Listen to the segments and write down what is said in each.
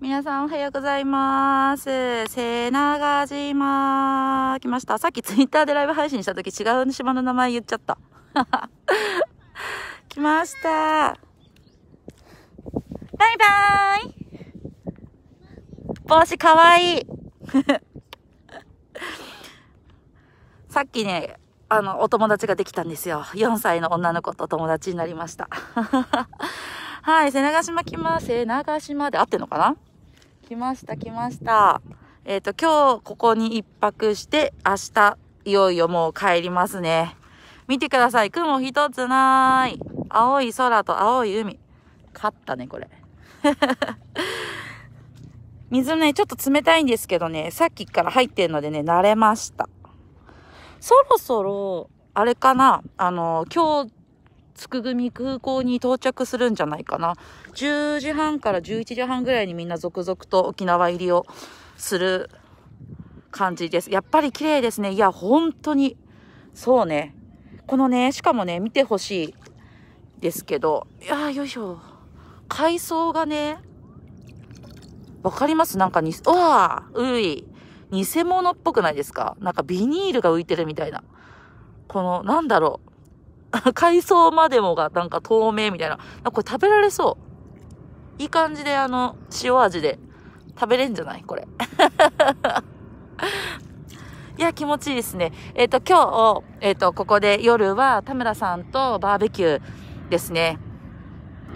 皆さんおはようございます。瀬長島、来ました。さっきツイッターでライブ配信した時違う島の名前言っちゃった。来ました。バイバーイ帽子かわいい さっきね、あの、お友達ができたんですよ。4歳の女の子と友達になりました。はい、瀬長島来ます。瀬長島で合ってんのかな来ました、来ました。えっ、ー、と、今日ここに一泊して、明日、いよいよもう帰りますね。見てください。雲一つない。青い空と青い海。勝ったね、これ。水ね、ちょっと冷たいんですけどね、さっきから入ってるのでね、慣れました。そろそろ、あれかなあの、今日つくぐみ空港に到着するんじゃないかな。10時半から11時半ぐらいにみんな続々と沖縄入りをする感じです。やっぱり綺麗ですね。いや、本当に。そうね。このね、しかもね、見てほしいですけど、いやー、よいしょ。海藻がね、わかりますなんかに、うわー、うい。偽物っぽくないですかなんかビニールが浮いてるみたいな。この、なんだろう。海藻までもがなんか透明みたいな。これ食べられそう。いい感じであの、塩味で食べれんじゃないこれ。いや、気持ちいいですね。えっ、ー、と、今日、えっ、ー、と、ここで夜は田村さんとバーベキューですね。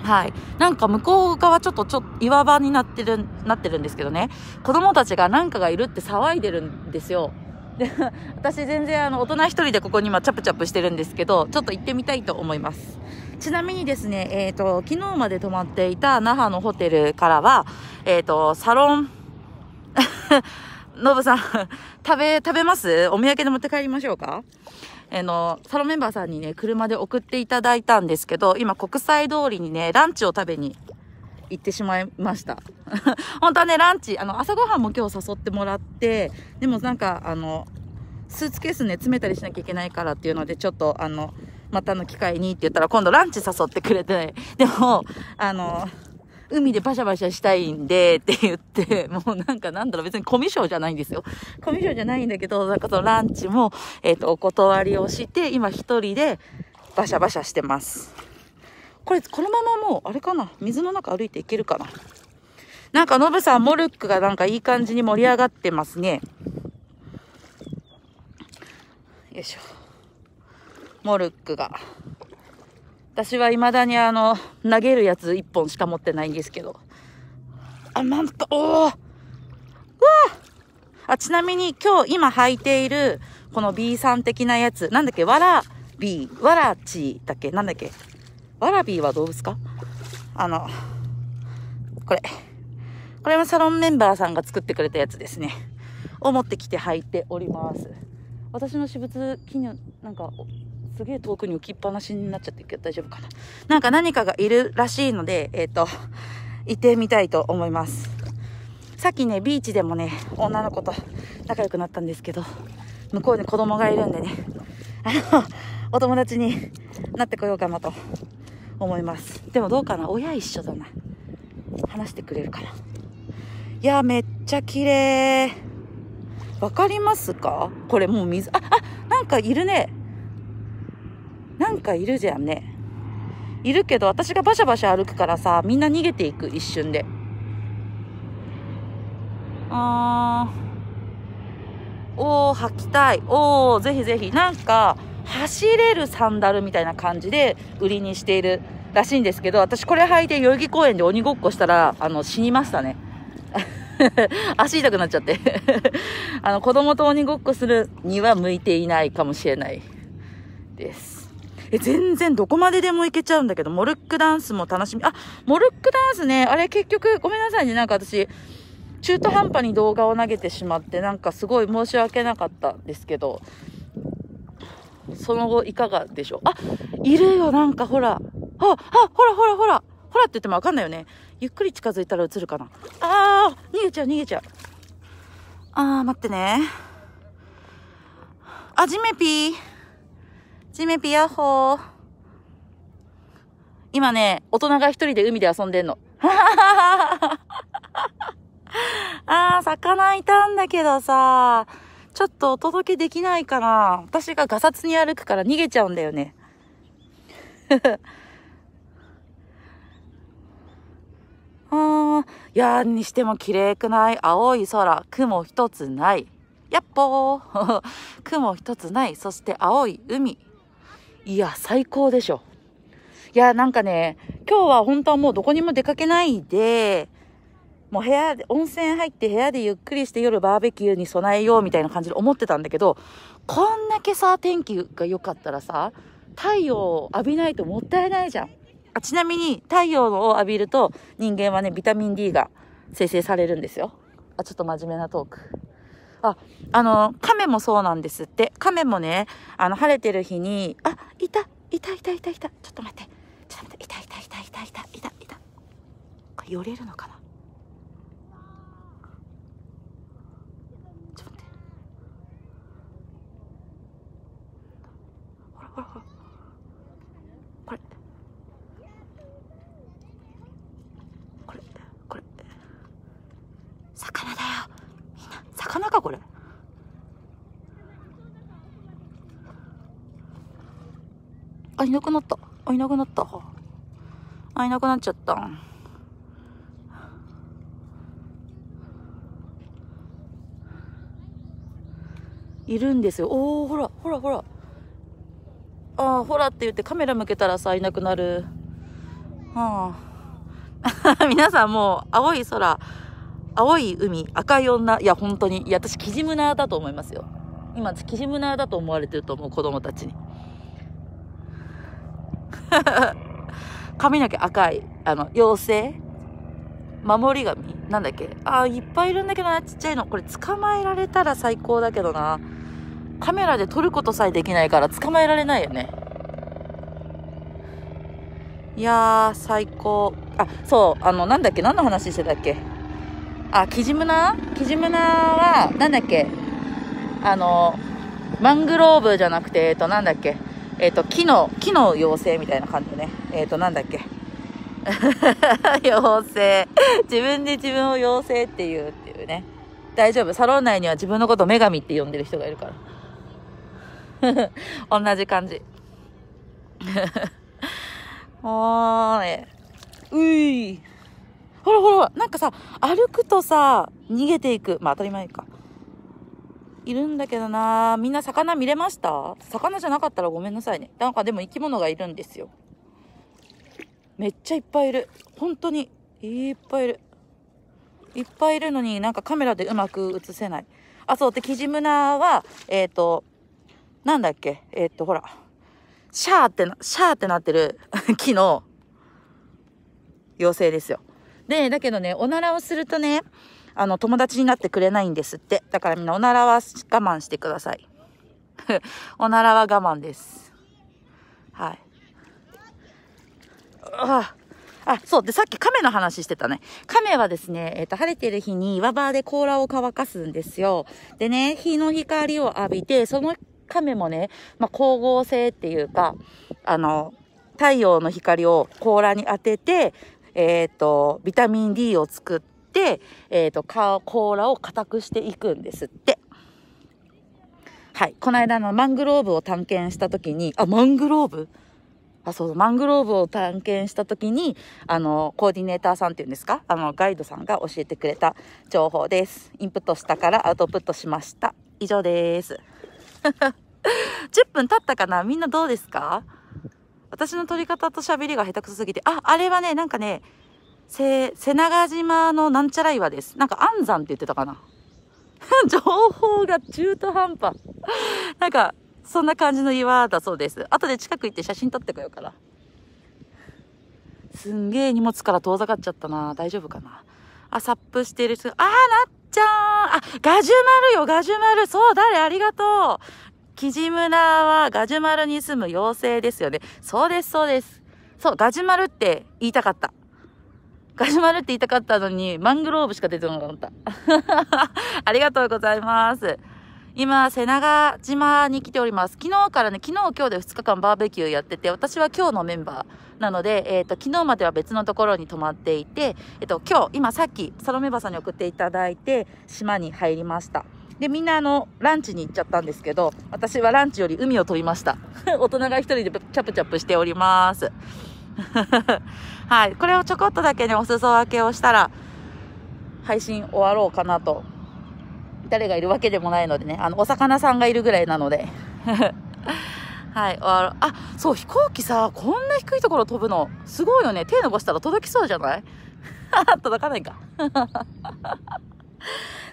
はい。なんか向こう側ちょっとちょっと岩場になってる、なってるんですけどね。子供たちがなんかがいるって騒いでるんですよ。で 私全然あの大人一人でここに今チャプチャプしてるんですけどちょっと行ってみたいと思いますちなみにですね、えっ、ー、と昨日まで泊まっていた那覇のホテルからは、えっ、ー、とサロン ノブさん食べ、食べますお土産で持って帰りましょうかあ、えの、サロンメンバーさんにね、車で送っていただいたんですけど、今国際通りにね、ランチを食べに行ってしまいました。本当はね、ランチ、あの、朝ごはんも今日誘ってもらって、でもなんか、あの、スーツケースね、詰めたりしなきゃいけないからっていうので、ちょっと、あの、またの機会にって言ったら、今度ランチ誘ってくれて、でも、あの、海でバシャバシャしたいんで、って言って、もうなんかなんだろう、別にコミュ障じゃないんですよ。コミュ障じゃないんだけど、なんかそのランチも、えっ、ー、と、お断りをして、今一人でバシャバシャしてます。これこのままもうあれかな水の中歩いていけるかななんかノブさんモルックがなんかいい感じに盛り上がってますねよいしょモルックが私はいまだにあの投げるやつ1本しか持ってないんですけどあなんかおおうわあちなみに今日今履いているこの B さん的なやつなんだっけわら B わらちだっけなんだっけワラビーは動物かあの、これ。これもサロンメンバーさんが作ってくれたやつですね。を持ってきて履いております。私の私物、木に、なんか、すげえ遠くに置きっぱなしになっちゃってるけど大丈夫かな。なんか何かがいるらしいので、えっ、ー、と、行ってみたいと思います。さっきね、ビーチでもね、女の子と仲良くなったんですけど、向こうに子供がいるんでね、あの、お友達になってこようかなと思いますでもどうかな親一緒だな話してくれるかないやめっちゃ綺麗わかりますかこれもう水ああなんかいるねなんかいるじゃんねいるけど私がバシャバシャ歩くからさみんな逃げていく一瞬でああおお履きたいおおぜひぜひなんか走れるサンダルみたいな感じで売りにしているらしいんですけど、私これ履いて代々木公園で鬼ごっこしたら、あの、死にましたね。足痛くなっちゃって あの、子供と鬼ごっこするには向いていないかもしれないです。え、全然どこまででも行けちゃうんだけど、モルックダンスも楽しみ。あ、モルックダンスね、あれ結局、ごめんなさいね、なんか私、中途半端に動画を投げてしまって、なんかすごい申し訳なかったですけど、その後いかがでしょうあ、いるよ、なんかほら。あ、あ、ほらほらほら。ほらって言ってもわかんないよね。ゆっくり近づいたら映るかな。ああ、逃げちゃう逃げちゃう。ああ、待ってね。あ、ジメピー。ジメピー、ヤッホー。今ね、大人が一人で海で遊んでんの。ああ、魚いたんだけどさ。ちょっとお届けできないから、私がガサツに歩くから逃げちゃうんだよね。あー、いやにしても綺麗くない青い空、雲一つない。やっぽー 雲一つない。そして青い海。いや、最高でしょ。いや、なんかね、今日は本当はもうどこにも出かけないで、もう部屋で、温泉入って部屋でゆっくりして夜バーベキューに備えようみたいな感じで思ってたんだけど、こんだけさ、天気が良かったらさ、太陽を浴びないともったいないじゃん。あちなみに太陽を浴びると人間はね、ビタミン D が生成されるんですよ。あ、ちょっと真面目なトーク。あ、あの、亀もそうなんですって。亀もね、あの、晴れてる日に、あ、いた、いた、いた、いた、いた、ちょっと待って、ちょっと待って、いた、いた、いた、いた、いた、いた、いた。寄れるのかなあ、いなくなった。あ、いなくなった。あ、いなくなっちゃった。いるんですよ。おー、ほら、ほら、ほら。あほらって言ってカメラ向けたらさ、いなくなる。はあ、皆さんもう、青い空、青い海、赤い女、いや、本当に。いや、私、キジムナーだと思いますよ。今、キジムナーだと思われてると思う、子供たちに。髪の毛赤い、あの、妖精守り神なんだっけあいっぱいいるんだけどな、ちっちゃいの。これ捕まえられたら最高だけどな。カメラで撮ることさえできないから捕まえられないよね。いやー、最高。あ、そう、あの、なんだっけ何の話してたっけあ、キジムナキジムナは、なんだっけあの、マングローブじゃなくて、えっと、なんだっけえっ、ー、と、木の、木の妖精みたいな感じでね、えっ、ー、と、なんだっけ。妖精。自分で自分を妖精って言うっていうね。大丈夫。サロン内には自分のこと女神って呼んでる人がいるから。同じ感じ。お ーね。うい。ほらほら、なんかさ、歩くとさ、逃げていく。まあ当たり前か。いるんだけどなみんな魚見れました魚じゃなかったらごめんなさいね。なんかでも生き物がいるんですよ。めっちゃいっぱいいる。本当に。いっぱいいる。いっぱいいるのになんかカメラでうまく映せない。あ、そう。で、キジムナは、えっ、ー、と、なんだっけえっ、ー、と、ほら。シャーってな、シャーってなってる 木の妖精ですよ。で、だけどね、おならをするとね、あの、友達になってくれないんですって。だからみんなおならは我慢してください。おならは我慢です。はい。ああ、そう。で、さっき亀の話してたね。亀はですね、えっ、ー、と、晴れてる日に岩場で甲羅を乾かすんですよ。でね、日の光を浴びて、その亀もね、まあ、光合成っていうか、あの、太陽の光を甲羅に当てて、えっ、ー、と、ビタミン D を作っ、えっ、ー、と、甲羅を硬くしていくんですって。はい。この間のマングローブを探検した時に、あ、マングローブあ、そう、そう、マングローブを探検した時に、あの、コーディネーターさんっていうんですかあの、ガイドさんが教えてくれた情報です。インプットしたからアウトプットしました。以上です。10 分経ったかなみんなどうですか私の撮り方と喋りが下手くそすぎて、あ、あれはね、なんかね、瀬長島のなんちゃら岩です。なんか安山って言ってたかな。情報が中途半端。なんか、そんな感じの岩だそうです。後で近く行って写真撮ってこようかな。すんげえ荷物から遠ざかっちゃったな。大丈夫かな。あ、サップしてる人。あー、なっちゃんあ、ガジュマルよ、ガジュマルそう、誰ありがとうキジ村はガジュマルに住む妖精ですよね。そうです、そうです。そう、ガジュマルって言いたかった。ガジュマルって言いたかったのに、マングローブしか出てなかった。ありがとうございます。今、瀬長島に来ております。昨日からね、昨日今日で2日間バーベキューやってて、私は今日のメンバーなので、えっ、ー、と、昨日までは別のところに泊まっていて、えっ、ー、と、今日、今さっき、サロメバさんに送っていただいて、島に入りました。で、みんなあの、ランチに行っちゃったんですけど、私はランチより海を取りました。大人が一人でチャプチャプしております。はい、これをちょこっとだけね、お裾分けをしたら、配信終わろうかなと。誰がいるわけでもないのでね、あの、お魚さんがいるぐらいなので。はい、あ、そう、飛行機さ、こんな低いところ飛ぶの、すごいよね。手伸ばしたら届きそうじゃない 届かないか。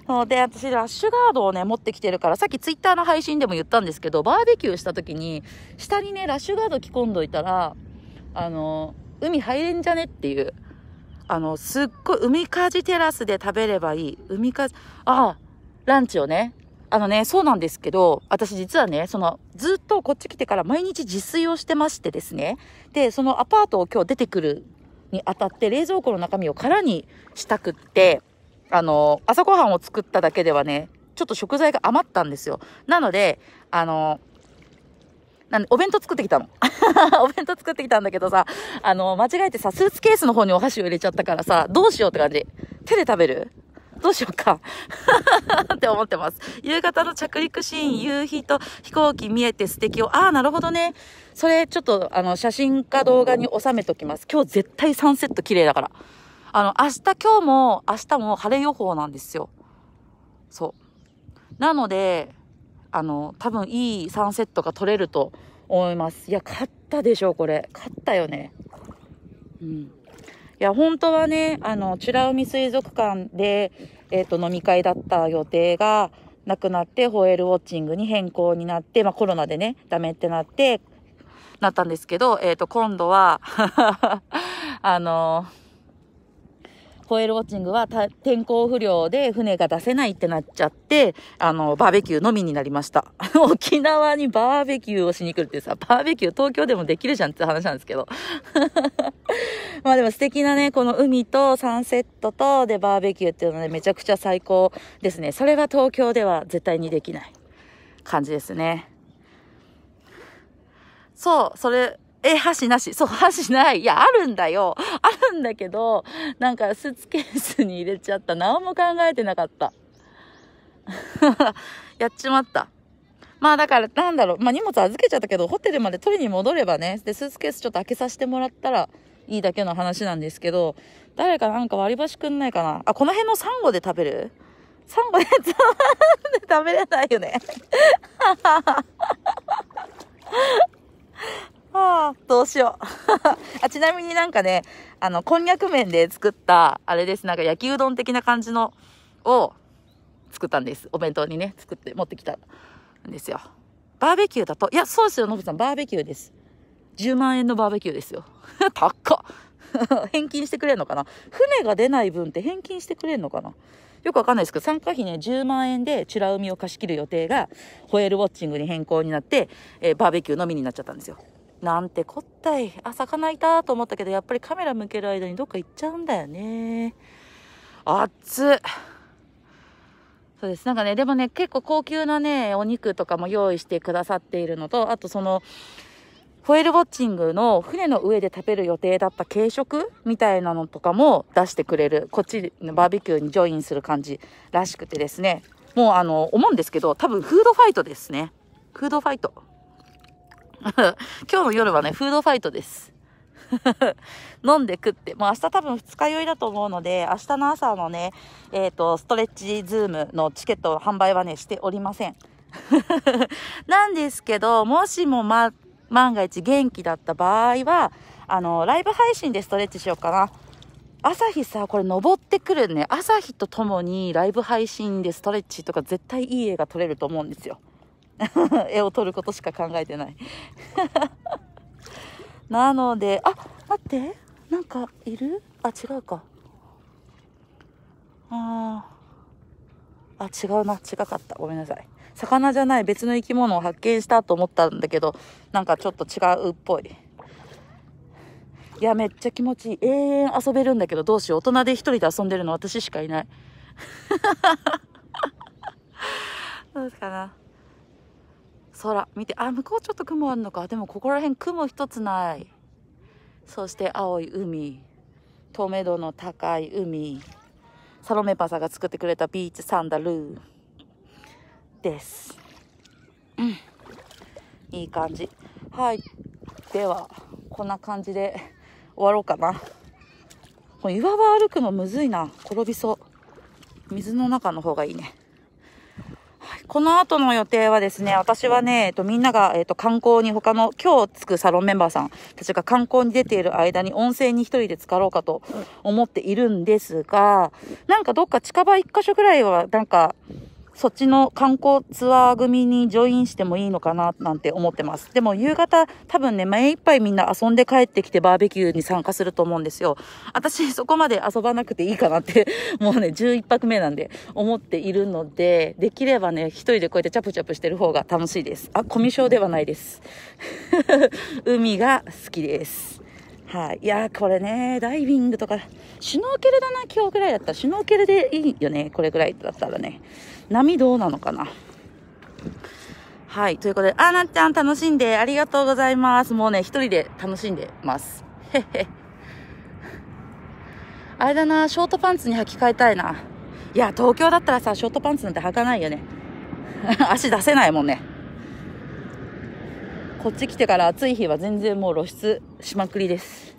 の で、私、ラッシュガードをね、持ってきてるから、さっきツイッターの配信でも言ったんですけど、バーベキューした時に、下にね、ラッシュガード着込んどいたら、あの海入れんじゃねっていう。あの、すっごい、海かじテラスで食べればいい。海かじ、ああ、ランチをね。あのね、そうなんですけど、私実はね、その、ずっとこっち来てから毎日自炊をしてましてですね。で、そのアパートを今日出てくるにあたって冷蔵庫の中身を空にしたくって、あの、朝ごはんを作っただけではね、ちょっと食材が余ったんですよ。なので、あの、なんで、お弁当作ってきたの。お弁当作ってきたんだけどさ、あの、間違えてさ、スーツケースの方にお箸を入れちゃったからさ、どうしようって感じ。手で食べるどうしようか って思ってます。夕方の着陸シーン、夕日と飛行機見えて素敵を。ああ、なるほどね。それ、ちょっと、あの、写真か動画に収めときます。今日絶対サンセット綺麗だから。あの、明日、今日も、明日も晴れ予報なんですよ。そう。なので、あの、多分いいサンセットが撮れると思います。いや、勝ったでしょ、これ。勝ったよね。うん。いや、本当はね、あの、美ら海水族館で、えっ、ー、と、飲み会だった予定が、なくなって、ホエールウォッチングに変更になって、まあコロナでね、ダメってなって、なったんですけど、えっ、ー、と、今度は あのーホエールウォッチングは天候不良で船が出せないってなっちゃって、あの、バーベキューのみになりました。沖縄にバーベキューをしに来るってさ、バーベキュー東京でもできるじゃんって話なんですけど。まあでも素敵なね、この海とサンセットとでバーベキューっていうのはね、めちゃくちゃ最高ですね。それは東京では絶対にできない感じですね。そう、それ、え、箸なし。そう、箸ない。いや、あるんだよ。あるんだけど、なんかスーツケースに入れちゃった。何も考えてなかった。やっちまった。まあだから、なんだろう。まあ荷物預けちゃったけど、ホテルまで取りに戻ればね。で、スーツケースちょっと開けさせてもらったらいいだけの話なんですけど、誰かなんか割り箸くんないかな。あ、この辺のサンゴで食べるサンゴ で食べれないよね。はあ、どうしよう あ。ちなみになんかね、あの、こんにゃく麺で作った、あれです、なんか焼きうどん的な感じのを作ったんです。お弁当にね、作って持ってきたんですよ。バーベキューだと、いや、そうですよ、のぶさん、バーベキューです。10万円のバーベキューですよ。高っ 返金してくれるのかな船が出ない分って返金してくれるのかなよくわかんないですけど、参加費ね、10万円でチュラ海を貸し切る予定が、ホエールウォッチングに変更になって、えー、バーベキューのみになっちゃったんですよ。なんてこったい。あ、魚いたと思ったけど、やっぱりカメラ向ける間にどっか行っちゃうんだよね。熱っ。そうです。なんかね、でもね、結構高級なね、お肉とかも用意してくださっているのと、あとその、ホエールウォッチングの船の上で食べる予定だった軽食みたいなのとかも出してくれる、こっちのバーベキューにジョインする感じらしくてですね、もうあの、思うんですけど、多分フードファイトですね。フードファイト。今日の夜はね、フードファイトです。飲んで食って、もう明日多分二日酔いだと思うので、明日の朝のね、えっ、ー、と、ストレッチズームのチケット販売はね、しておりません。なんですけど、もしもま、万が一元気だった場合は、あの、ライブ配信でストレッチしようかな。朝日さ、これ登ってくるね。朝日とともにライブ配信でストレッチとか絶対いい絵が撮れると思うんですよ。絵を撮ることしか考えてない なので、あ、待って。なんか、いるあ、違うか。ああ。あ、違うな。違かった。ごめんなさい。魚じゃない別の生き物を発見したと思ったんだけど、なんかちょっと違うっぽい。いや、めっちゃ気持ちいい。永遠遊べるんだけど、どうしよう。大人で一人で遊んでるの私しかいない。どうかな。空見てあ向こうちょっと雲あるのかでもここら辺雲一つないそして青い海透明度の高い海サロメパサが作ってくれたビーチサンダルです、うん、いい感じはいではこんな感じで終わろうかなこの岩場歩くのむずいな転びそう水の中の方がいいねこの後の予定はですね、私はね、えっと、みんなが、えっと、観光に他の、今日つくサロンメンバーさんたちが観光に出ている間に温泉に一人で浸かろうかと思っているんですが、なんかどっか近場一箇所ぐらいは、なんか、そっちの観光ツアー組にジョインしてもいいのかななんて思ってます。でも夕方多分ね、前いっぱいみんな遊んで帰ってきてバーベキューに参加すると思うんですよ。私そこまで遊ばなくていいかなって、もうね、11泊目なんで思っているので、できればね、一人でこうやってチャプチャプしてる方が楽しいです。あ、コミュ障ではないです。海が好きです。はい。いやこれね、ダイビングとか、シュノーケルだな、今日ぐらいだったら、シュノーケルでいいよね、これぐらいだったらね。波どうなのかなはい。ということで、あ、なっちゃん楽しんで、ありがとうございます。もうね、一人で楽しんでます。へへ。あれだな、ショートパンツに履き替えたいな。いや、東京だったらさ、ショートパンツなんて履かないよね。足出せないもんね。こっち来てから暑い日は全然もう露出しまくりです。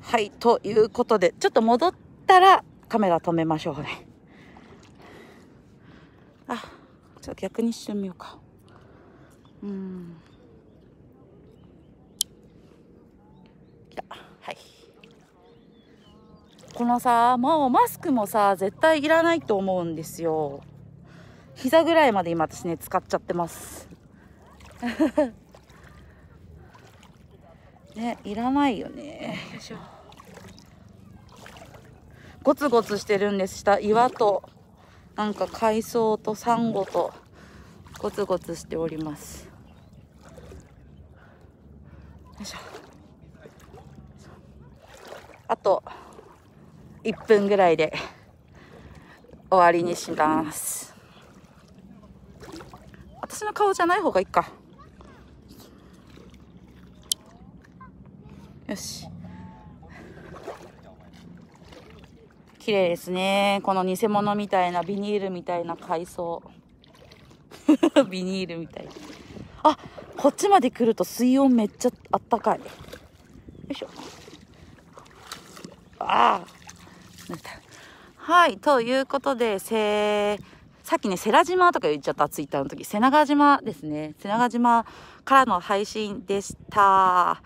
はい。ということで、ちょっと戻ったらカメラ止めましょうね。あじゃあ逆にしてみようかうんはいこのさもうマスクもさ絶対いらないと思うんですよ膝ぐらいまで今私ね使っちゃってます ねいらないよねよいしょゴツゴツしてるんです下岩となんか海藻とサンゴとゴツゴツしておりますあと1分ぐらいで終わりにします私の顔じゃない方がいいかよし綺麗ですね。この偽物みたいな、ビニールみたいな海藻。ビニールみたい。あ、こっちまで来ると水温めっちゃあったかい。よいしょ。ああ。はい、ということで、せさっきね、瀬良島とか言っちゃった、ツイッターの時。瀬長島ですね。瀬長島からの配信でした。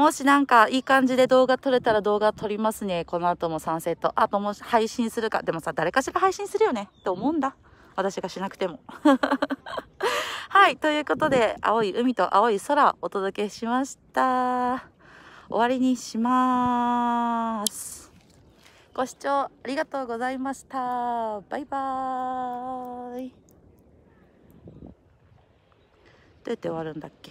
もしなんかいい感じで動画撮れたら動画撮りますね。この後もサンセット。あともし配信するか。でもさ、誰かしら配信するよねって思うんだ。私がしなくても。はい。ということで、青い海と青い空お届けしました。終わりにしまーす。ご視聴ありがとうございました。バイバーイ。どうやって終わるんだっけ